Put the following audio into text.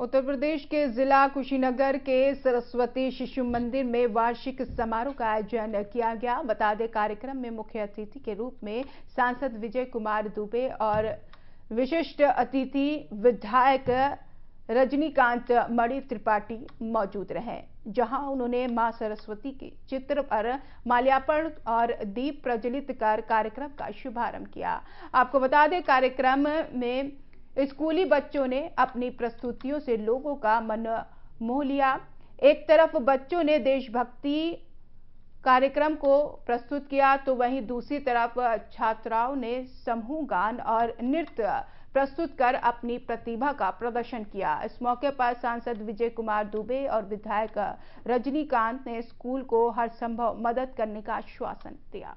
उत्तर प्रदेश के जिला कुशीनगर के सरस्वती शिशु मंदिर में वार्षिक समारोह का आयोजन किया गया बता दें कार्यक्रम में मुख्य अतिथि के रूप में सांसद विजय कुमार दुबे और विशिष्ट अतिथि विधायक रजनीकांत मणि त्रिपाठी मौजूद रहे जहां उन्होंने मां सरस्वती के चित्र पर माल्यार्पण और दीप प्रज्वलित कर कार्यक्रम का शुभारंभ किया आपको बता दें कार्यक्रम में स्कूली बच्चों ने अपनी प्रस्तुतियों से लोगों का मन मोह लिया एक तरफ बच्चों ने देशभक्ति कार्यक्रम को प्रस्तुत किया तो वहीं दूसरी तरफ छात्राओं ने समूह गान और नृत्य प्रस्तुत कर अपनी प्रतिभा का प्रदर्शन किया इस मौके पर सांसद विजय कुमार दुबे और विधायक रजनीकांत ने स्कूल को हर संभव मदद करने का आश्वासन दिया